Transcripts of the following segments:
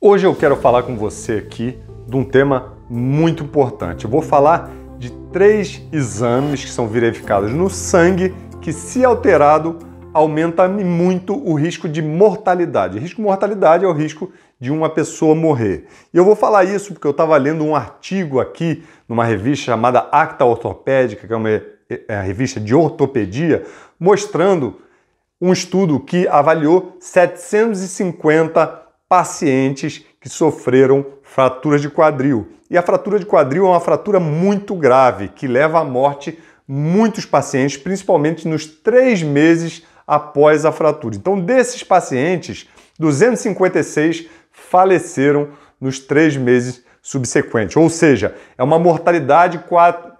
Hoje eu quero falar com você aqui de um tema muito importante. Eu vou falar de três exames que são verificados no sangue que, se alterado, aumenta muito o risco de mortalidade. O risco de mortalidade é o risco de uma pessoa morrer. E eu vou falar isso porque eu estava lendo um artigo aqui numa revista chamada Acta Ortopédica, que é uma é revista de ortopedia, mostrando um estudo que avaliou 750 pacientes que sofreram fraturas de quadril. E a fratura de quadril é uma fratura muito grave que leva à morte muitos pacientes, principalmente nos três meses após a fratura. Então, desses pacientes, 256 faleceram nos três meses subsequentes. Ou seja, é uma mortalidade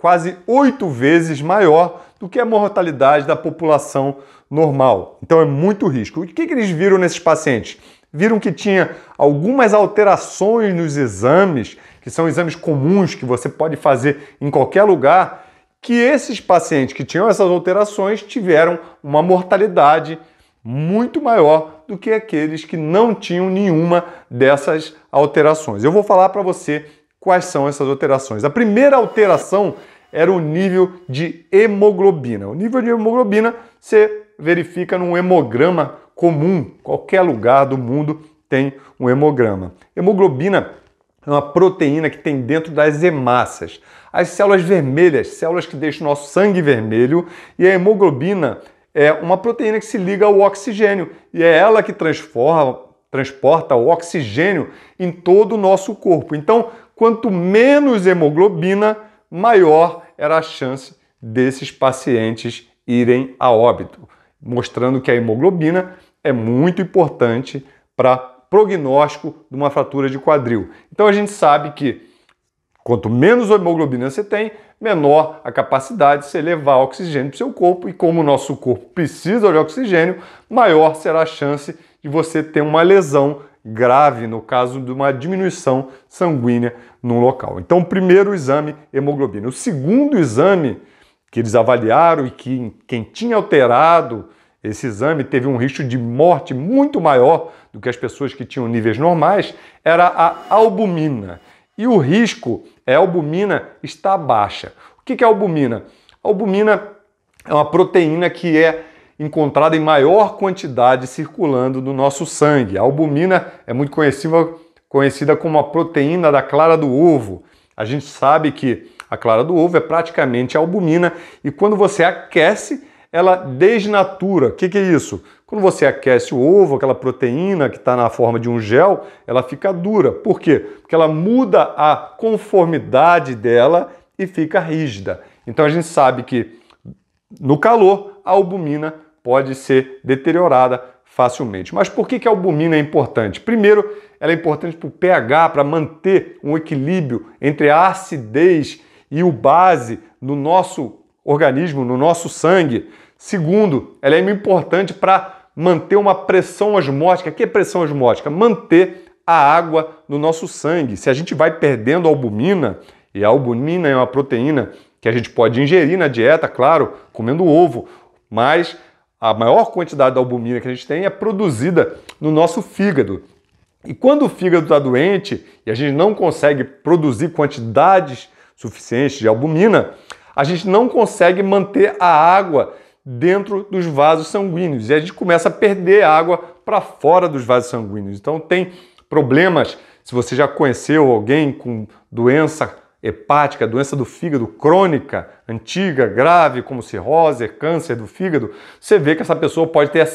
quase oito vezes maior do que a mortalidade da população normal. Então, é muito risco. o que eles viram nesses pacientes? viram que tinha algumas alterações nos exames, que são exames comuns que você pode fazer em qualquer lugar, que esses pacientes que tinham essas alterações tiveram uma mortalidade muito maior do que aqueles que não tinham nenhuma dessas alterações. Eu vou falar para você quais são essas alterações. A primeira alteração era o nível de hemoglobina. O nível de hemoglobina você verifica num hemograma comum, qualquer lugar do mundo tem um hemograma. Hemoglobina é uma proteína que tem dentro das hemácias, as células vermelhas, células que deixam o nosso sangue vermelho, e a hemoglobina é uma proteína que se liga ao oxigênio e é ela que transforma, transporta o oxigênio em todo o nosso corpo. Então, quanto menos hemoglobina, maior era a chance desses pacientes irem a óbito, mostrando que a hemoglobina é muito importante para prognóstico de uma fratura de quadril. Então a gente sabe que quanto menos hemoglobina você tem, menor a capacidade de você levar oxigênio para o seu corpo e como o nosso corpo precisa de oxigênio, maior será a chance de você ter uma lesão grave no caso de uma diminuição sanguínea num local. Então, o primeiro exame, hemoglobina. O segundo exame que eles avaliaram e que quem tinha alterado esse exame teve um risco de morte muito maior do que as pessoas que tinham níveis normais, era a albumina. E o risco é a albumina está baixa. O que é albumina? A albumina é uma proteína que é encontrada em maior quantidade circulando no nosso sangue. A albumina é muito conhecida, conhecida como a proteína da clara do ovo. A gente sabe que a clara do ovo é praticamente a albumina e quando você aquece, ela desnatura. O que, que é isso? Quando você aquece o ovo, aquela proteína que está na forma de um gel, ela fica dura. Por quê? Porque ela muda a conformidade dela e fica rígida. Então a gente sabe que no calor a albumina pode ser deteriorada facilmente. Mas por que, que a albumina é importante? Primeiro, ela é importante para o pH, para manter um equilíbrio entre a acidez e o base no nosso organismo, no nosso sangue. Segundo, ela é importante para manter uma pressão osmótica. O que é pressão osmótica? Manter a água no nosso sangue. Se a gente vai perdendo albumina, e a albumina é uma proteína que a gente pode ingerir na dieta, claro, comendo ovo, mas a maior quantidade de albumina que a gente tem é produzida no nosso fígado. E quando o fígado está doente e a gente não consegue produzir quantidades suficientes de albumina, a gente não consegue manter a água dentro dos vasos sanguíneos e a gente começa a perder água para fora dos vasos sanguíneos. Então tem problemas, se você já conheceu alguém com doença hepática, doença do fígado crônica, antiga, grave, como cirrose, câncer do fígado, você vê que essa pessoa pode ter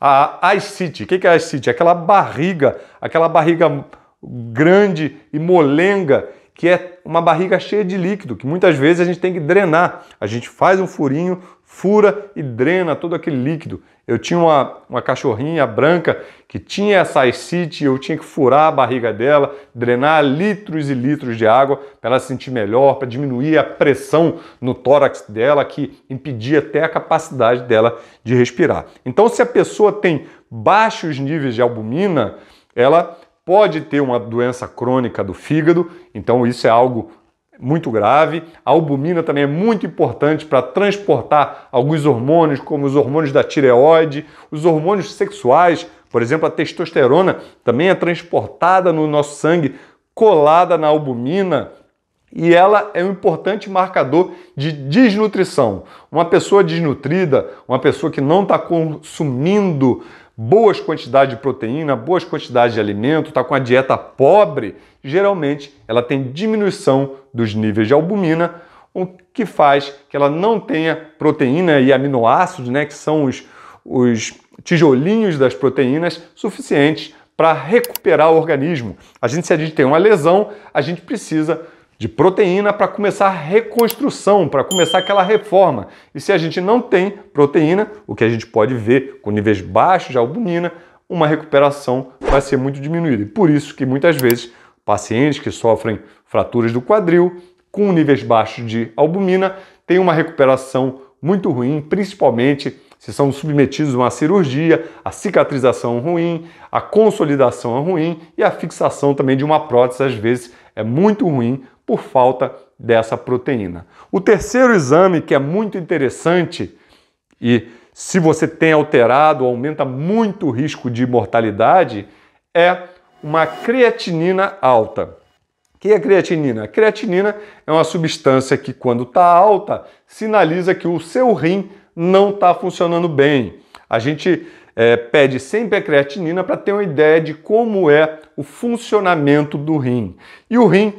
a ascite. O que é a ascite? Aquela barriga, aquela barriga grande e molenga que é uma barriga cheia de líquido, que muitas vezes a gente tem que drenar. A gente faz um furinho, fura e drena todo aquele líquido. Eu tinha uma, uma cachorrinha branca que tinha essa ascite, eu tinha que furar a barriga dela, drenar litros e litros de água para ela se sentir melhor, para diminuir a pressão no tórax dela, que impedia até a capacidade dela de respirar. Então, se a pessoa tem baixos níveis de albumina, ela pode ter uma doença crônica do fígado, então isso é algo muito grave. A albumina também é muito importante para transportar alguns hormônios, como os hormônios da tireoide, os hormônios sexuais, por exemplo, a testosterona também é transportada no nosso sangue, colada na albumina, e ela é um importante marcador de desnutrição. Uma pessoa desnutrida, uma pessoa que não está consumindo boas quantidades de proteína, boas quantidades de alimento, está com a dieta pobre, geralmente ela tem diminuição dos níveis de albumina, o que faz que ela não tenha proteína e aminoácidos, né, que são os, os tijolinhos das proteínas, suficientes para recuperar o organismo. A gente, se a gente tem uma lesão, a gente precisa de proteína para começar a reconstrução, para começar aquela reforma. E se a gente não tem proteína, o que a gente pode ver com níveis baixos de albumina, uma recuperação vai ser muito diminuída. E por isso que muitas vezes pacientes que sofrem fraturas do quadril com níveis baixos de albumina têm uma recuperação muito ruim, principalmente se são submetidos a uma cirurgia, a cicatrização ruim, a consolidação ruim e a fixação também de uma prótese às vezes é muito ruim por falta dessa proteína. O terceiro exame, que é muito interessante e se você tem alterado, aumenta muito o risco de mortalidade, é uma creatinina alta. O que é creatinina? A creatinina é uma substância que, quando está alta, sinaliza que o seu rim não está funcionando bem. A gente é, pede sempre a creatinina para ter uma ideia de como é o funcionamento do rim. E o rim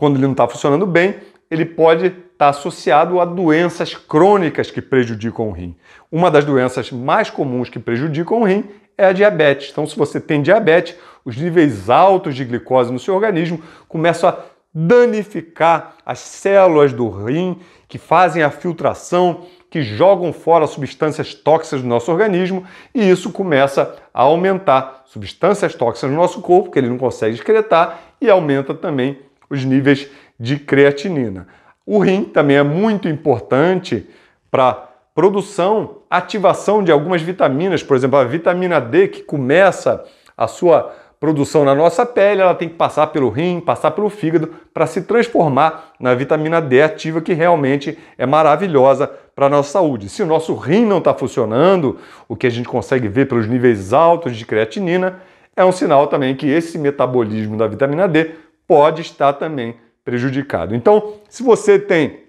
quando ele não está funcionando bem, ele pode estar tá associado a doenças crônicas que prejudicam o rim. Uma das doenças mais comuns que prejudicam o rim é a diabetes. Então, se você tem diabetes, os níveis altos de glicose no seu organismo começam a danificar as células do rim que fazem a filtração, que jogam fora substâncias tóxicas do nosso organismo e isso começa a aumentar substâncias tóxicas no nosso corpo que ele não consegue excretar e aumenta também os níveis de creatinina. O rim também é muito importante para produção, ativação de algumas vitaminas, por exemplo, a vitamina D que começa a sua produção na nossa pele, ela tem que passar pelo rim, passar pelo fígado para se transformar na vitamina D ativa que realmente é maravilhosa para a nossa saúde. Se o nosso rim não está funcionando, o que a gente consegue ver pelos níveis altos de creatinina, é um sinal também que esse metabolismo da vitamina D pode estar também prejudicado. Então, se você tem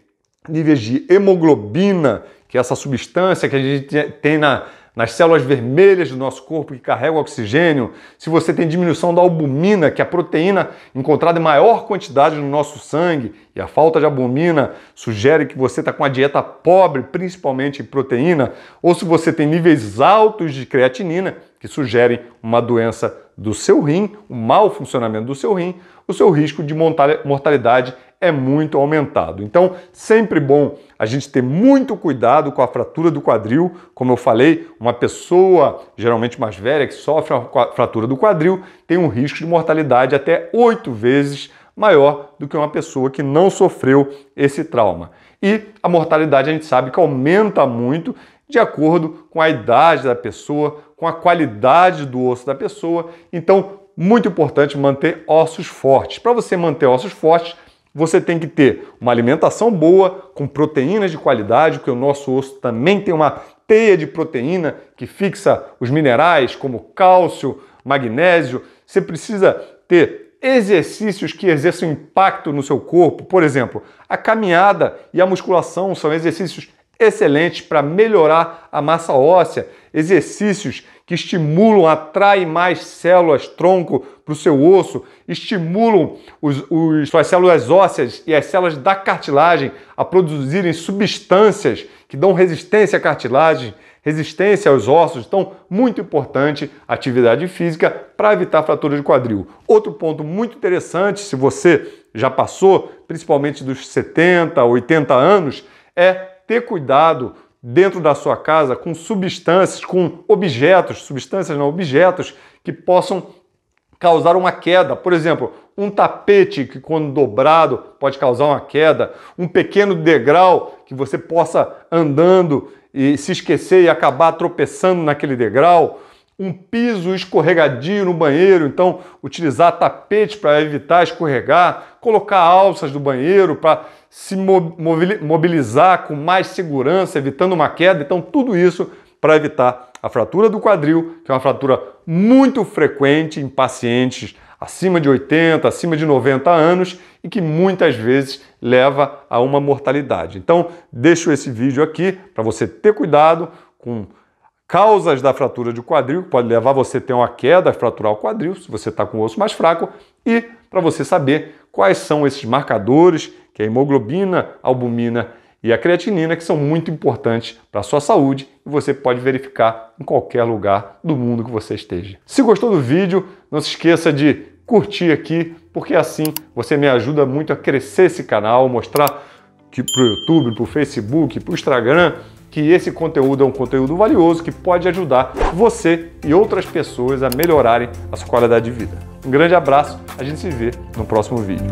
níveis de hemoglobina, que é essa substância que a gente tem na, nas células vermelhas do nosso corpo que carrega o oxigênio, se você tem diminuição da albumina, que é a proteína encontrada em maior quantidade no nosso sangue, e a falta de albumina sugere que você está com uma dieta pobre, principalmente em proteína, ou se você tem níveis altos de creatinina, que sugerem uma doença do seu rim, um mau funcionamento do seu rim, o seu risco de mortalidade é muito aumentado. Então, sempre bom a gente ter muito cuidado com a fratura do quadril. Como eu falei, uma pessoa geralmente mais velha que sofre uma fratura do quadril tem um risco de mortalidade até oito vezes maior do que uma pessoa que não sofreu esse trauma. E a mortalidade a gente sabe que aumenta muito de acordo com a idade da pessoa, com a qualidade do osso da pessoa. Então, muito importante manter ossos fortes. Para você manter ossos fortes, você tem que ter uma alimentação boa, com proteínas de qualidade, porque o nosso osso também tem uma teia de proteína que fixa os minerais como cálcio, magnésio. Você precisa ter exercícios que exerçam impacto no seu corpo. Por exemplo, a caminhada e a musculação são exercícios excelentes para melhorar a massa óssea, exercícios que estimulam, atraem mais células tronco para o seu osso, estimulam os, os, suas células ósseas e as células da cartilagem a produzirem substâncias que dão resistência à cartilagem, resistência aos ossos. Então, muito importante atividade física para evitar fratura de quadril. Outro ponto muito interessante, se você já passou, principalmente dos 70, 80 anos, é ter cuidado dentro da sua casa com substâncias, com objetos, substâncias não, objetos que possam causar uma queda. Por exemplo, um tapete que quando dobrado pode causar uma queda, um pequeno degrau que você possa andando e se esquecer e acabar tropeçando naquele degrau, um piso escorregadio no banheiro, então utilizar tapete para evitar escorregar, colocar alças do banheiro para se mobilizar com mais segurança, evitando uma queda. Então, tudo isso para evitar a fratura do quadril, que é uma fratura muito frequente em pacientes acima de 80, acima de 90 anos e que muitas vezes leva a uma mortalidade. Então, deixo esse vídeo aqui para você ter cuidado com Causas da fratura de quadril, que pode levar você a ter uma queda o quadril, se você está com o osso mais fraco, e para você saber quais são esses marcadores, que é a hemoglobina, a albumina e a creatinina, que são muito importantes para a sua saúde e você pode verificar em qualquer lugar do mundo que você esteja. Se gostou do vídeo, não se esqueça de curtir aqui, porque assim você me ajuda muito a crescer esse canal, mostrar que para o YouTube, para o Facebook, para o Instagram, que esse conteúdo é um conteúdo valioso que pode ajudar você e outras pessoas a melhorarem a sua qualidade de vida. Um grande abraço, a gente se vê no próximo vídeo.